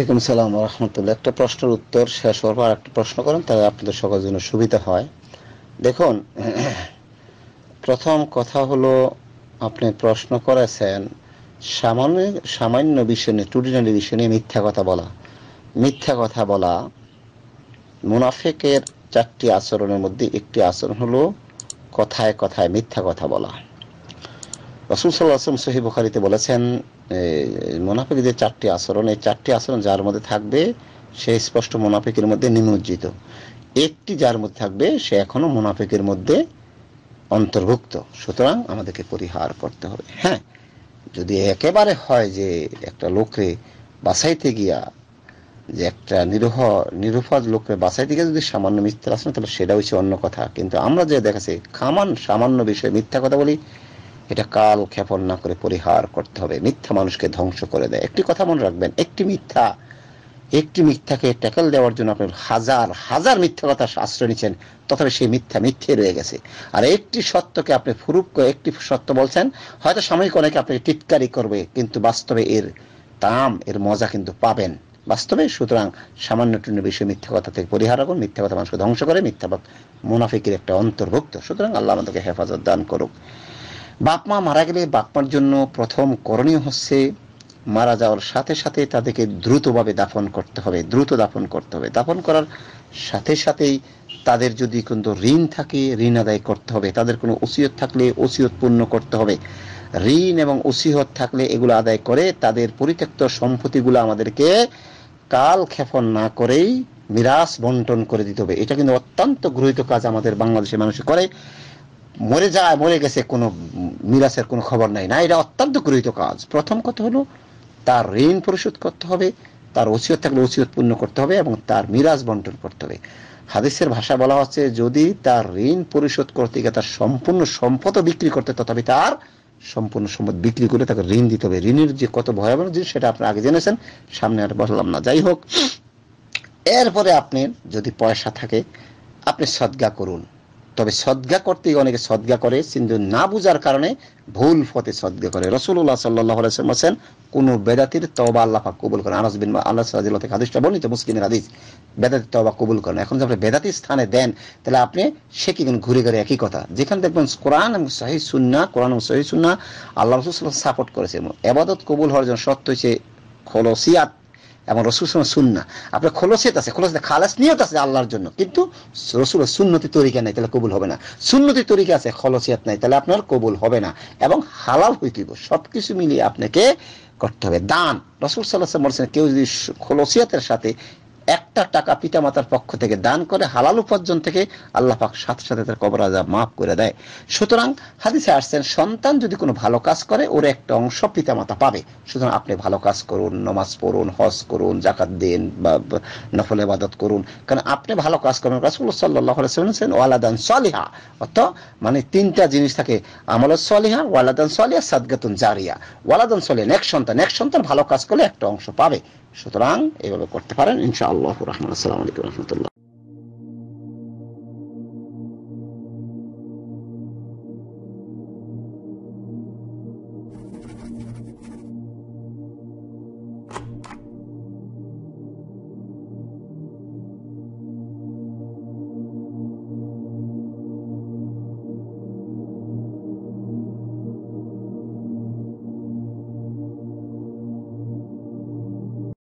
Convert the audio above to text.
ওয়ালাইকুম সালাম রহমতুল্লাহ একটা প্রশ্নের উত্তর শেষ হওয়ার পর একটা প্রশ্ন করেন তাহলে আপনাদের সকলের জন্য সুবিধা হয় দেখুন প্রথম কথা হলো আপনি প্রশ্ন করেছেন সামান্য সামান্য বিষয় নিয়ে টুডিনারি বিষয় নিয়ে মিথ্যা কথা বলা মিথ্যা কথা বলা মুনাফেকের চারটি আচরণের মধ্যে একটি আচরণ হলো কথায় কথায় মিথ্যা কথা বলা রসুল সাল্লাহ আসলাম সহি বলেছেন মোনাফিকদের চারটি আচরণ এই চারটি আচরণ যার মধ্যে থাকবে সে স্পষ্ট মোনাফিকের মধ্যে নিমজ্জিত একটি যার মধ্যে থাকবে সে এখনো মোনাফিকের মধ্যে অন্তর্ভুক্ত সুতরাং আমাদেরকে পরিহার করতে হবে হ্যাঁ যদি একেবারে হয় যে একটা লোকরে বাসাইতে গিয়া যে একটা নিরহ নিরুফাজ লোককে বাসাইতে গিয়ে যদি সামান্য মিথ্যা আসে তাহলে সেটা হচ্ছে অন্য কথা কিন্তু আমরা যে দেখাচ্ছি খামান সামান্য বিষয়ে মিথ্যা কথা বলি এটা কাল ক্ষেপণ না করে পরিহার করতে হবে মিথ্যা মানুষকে ধ্বংস করে দেয় একটি কথা মনে রাখবেন একটি মিথ্যা একটি মিথ্যাকে ট্যাকল দেওয়ার জন্য আপনি হাজার হাজার মিথ্যা কথা আশ্রয় নিচ্ছেন তথাপি সেই মিথ্যা মিথ্যে রয়ে গেছে আর একটি সত্যকে আপনি ফুরুপ করে একটি সত্য বলছেন হয়তো সাময়িক অনেকে আপনাকে টিটকারি করবে কিন্তু বাস্তবে এর তাম এর মজা কিন্তু পাবেন বাস্তবে সুতরাং সামান্য টুন্য বিষয়ে মিথ্যা কথা থেকে পরিহার করুন মিথ্যা কথা মানুষকে ধ্বংস করে মিথ্যা মুনাফিকের একটা অন্তর্ভুক্ত সুতরাং আল্লাহ আমাদেরকে হেফাজত দান করুক বাপ মা মারা গেলে বাপ মার জন্য প্রথম করণীয় হচ্ছে মারা যাওয়ার সাথে সাথে তাদেরকে দ্রুতভাবে দাফন করতে হবে দ্রুত দাফন করতে হবে দাফন করার সাথে সাথেই তাদের যদি কোনো ঋণ থাকে ঋণ আদায় করতে হবে তাদের কোনো ওসিয়ত থাকলে ওসিয়ত পূর্ণ করতে হবে ঋণ এবং ওসিহত থাকলে এগুলো আদায় করে তাদের পরিত্যক্ত সম্পত্তিগুলো আমাদেরকে কাল ক্ষেপণ না করেই মিরাস বন্টন করে দিতে হবে এটা কিন্তু অত্যন্ত গৃহীত কাজ আমাদের বাংলাদেশের মানুষ করে মরে যায় মরে গেছে কোনো মিরাসের কোনো খবর নাই না এটা অত্যন্ত গৃহীত কাজ প্রথম কথা হলো তার ঋণ পরিশোধ করতে হবে তার ওসিয়ত থাকলে ওসিয়ত পূর্ণ করতে হবে এবং তার মিরাজ বন্টন করতে হবে হাদিসের ভাষা বলা হচ্ছে যদি তার ঋণ পরিশোধ করতে গিয়ে তার সম্পূর্ণ সম্পদ বিক্রি করতে তথাপি তার সম্পূর্ণ সম্পদ বিক্রি করে তাকে ঋণ দিতে হবে ঋণের যে কত ভয়াবহ জিনিস সেটা আপনি আগে জেনেছেন সামনে আর বললাম না যাই হোক এরপরে আপনি যদি পয়সা থাকে আপনি সদ্গা করুন তবে সদ্গা করতে অনেকে সদ্গা করে কিন্তু না বুঝার কারণে ভুল পথে সদ্গা করে রসুল্লাহ সাল্লাহ আছেন কোনো বেদাতির তবা আল্লাহা কবুল করেন আনাস বিন আল্লাহ সাল্লাহ বলি তো মুসলিমের হাদিস বেদাতির তবা কবুল করেন এখন আপনি বেদাতির স্থানে দেন তাহলে আপনি সে কি ঘুরে ঘুরে একই কথা যেখানে দেখবেন কোরআন এবং সহি সুন্না কোরআন এবং সহি সুন্না আল্লাহ রসুল সাপোর্ট করেছে এবাদত কবুল হওয়ার জন্য সত্য হচ্ছে খলসিয়াত এবং রসুল সুন্না আপনার খোলসেত আছে খোলসেতে খালাস নিয়ত আছে আল্লাহর জন্য কিন্তু রসুল সুন্নতি তরিকা নাই তাহলে কবুল হবে না সুন্নতি তরিকা আছে খলসিয়াত নাই তাহলে আপনার কবুল হবে না এবং হালাল হইতেইব সব কিছু মিলিয়ে আপনাকে করতে হবে দান রসুল সাল্লাহ বলছেন কেউ যদি খলসিয়াতের সাথে একটা টাকা পিতা মাতার পক্ষ থেকে দান করে হালাল উপার্জন থেকে আল্লাহ পাক সাথে সাথে তার কবর আজাব মাফ করে দেয় সুতরাং হাদিসে আসছেন সন্তান যদি কোনো ভালো কাজ করে ওর একটা অংশ পিতা মাতা পাবে সুতরাং আপনি ভালো কাজ করুন নমাজ পড়ুন হজ করুন জাকাত দিন বা নফল ইবাদত করুন কারণ আপনি ভালো কাজ করবেন রাসুল সাল্লাহ আলাইসাল্লাম ওয়ালাদান সলিহা অর্থ মানে তিনটা জিনিস থাকে আমল সলিহা ওয়ালাদান সলিহা সাদগাতুন জারিয়া ওয়ালাদান সলিহা এক সন্তান এক সন্তান ভালো কাজ করলে একটা অংশ পাবে সুতরাং এভাবে করতে পারেন ইনশাআল্লাহ রহমান আসসালামাইকুম রহমতুল্লাহ